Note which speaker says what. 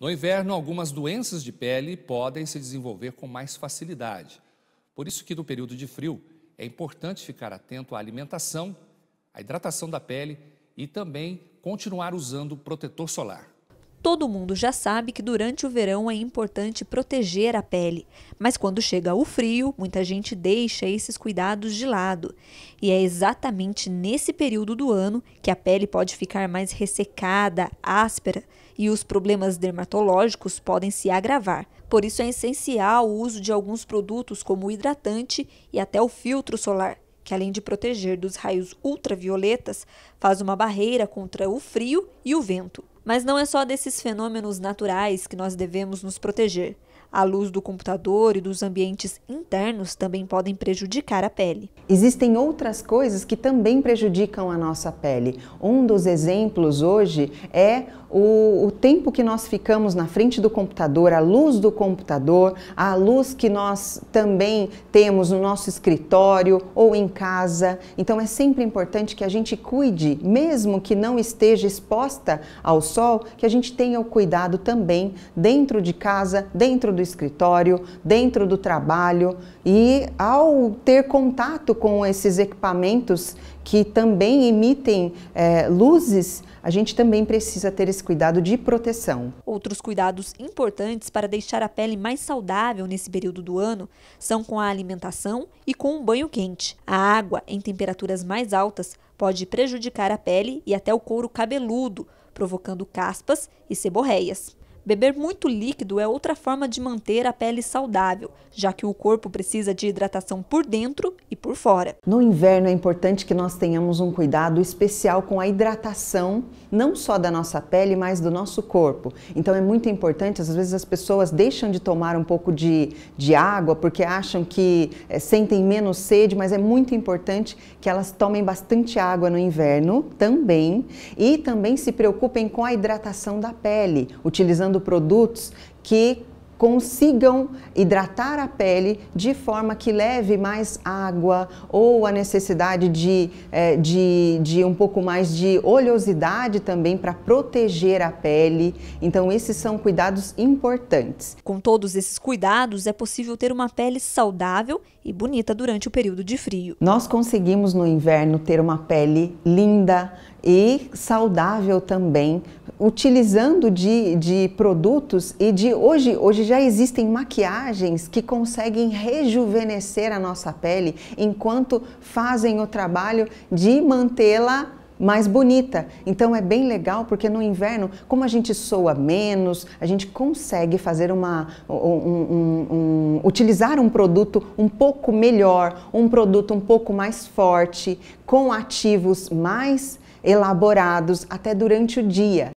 Speaker 1: No inverno, algumas doenças de pele podem se desenvolver com mais facilidade. Por isso que no período de frio é importante ficar atento à alimentação, à hidratação da pele e também continuar usando protetor solar. Todo mundo já sabe que durante o verão é importante proteger a pele, mas quando chega o frio, muita gente deixa esses cuidados de lado. E é exatamente nesse período do ano que a pele pode ficar mais ressecada, áspera e os problemas dermatológicos podem se agravar. Por isso é essencial o uso de alguns produtos como o hidratante e até o filtro solar, que além de proteger dos raios ultravioletas, faz uma barreira contra o frio e o vento. Mas não é só desses fenômenos naturais que nós devemos nos proteger. A luz do computador e dos ambientes internos também podem prejudicar a pele.
Speaker 2: Existem outras coisas que também prejudicam a nossa pele. Um dos exemplos hoje é o, o, tempo que nós ficamos na frente do computador, a luz do computador, a luz que nós também temos no nosso escritório ou em casa. Então é sempre importante que a gente cuide, mesmo que não esteja exposta ao sol, que a gente tenha o cuidado também dentro de casa, dentro do escritório, dentro do trabalho e ao ter contato com esses equipamentos que também emitem é, luzes, a gente também precisa ter esse cuidado de proteção. Outros
Speaker 1: cuidados importantes para deixar a pele mais saudável nesse período do ano são com a alimentação e com um banho quente. A água em temperaturas mais altas pode prejudicar a pele e até o couro cabeludo, provocando caspas e seborreias. Beber muito líquido é outra forma de manter a pele saudável, já que o corpo precisa
Speaker 2: de hidratação por dentro e por fora. No inverno é importante que nós tenhamos um cuidado especial com a hidratação, não só da nossa pele, mas do nosso corpo. Então é muito importante, às vezes as pessoas deixam de tomar um pouco de, de água porque acham que é, sentem menos sede, mas é muito importante que elas tomem bastante água no inverno também e também se preocupem com a hidratação da pele, utilizando produtos que consigam hidratar a pele de forma que leve mais água ou a necessidade de, é, de, de um pouco mais de oleosidade também para proteger a pele. Então, esses são cuidados importantes. Com todos esses cuidados, é possível ter uma pele saudável
Speaker 1: e bonita durante o período de frio.
Speaker 2: Nós conseguimos no inverno ter uma pele linda e saudável também, utilizando de, de produtos e de hoje, hoje já existem maquiagens que conseguem rejuvenescer a nossa pele enquanto fazem o trabalho de mantê-la mais bonita. Então é bem legal porque no inverno, como a gente soa menos, a gente consegue fazer uma um, um, um, utilizar um produto um pouco melhor, um produto um pouco mais forte, com ativos mais elaborados até durante o dia.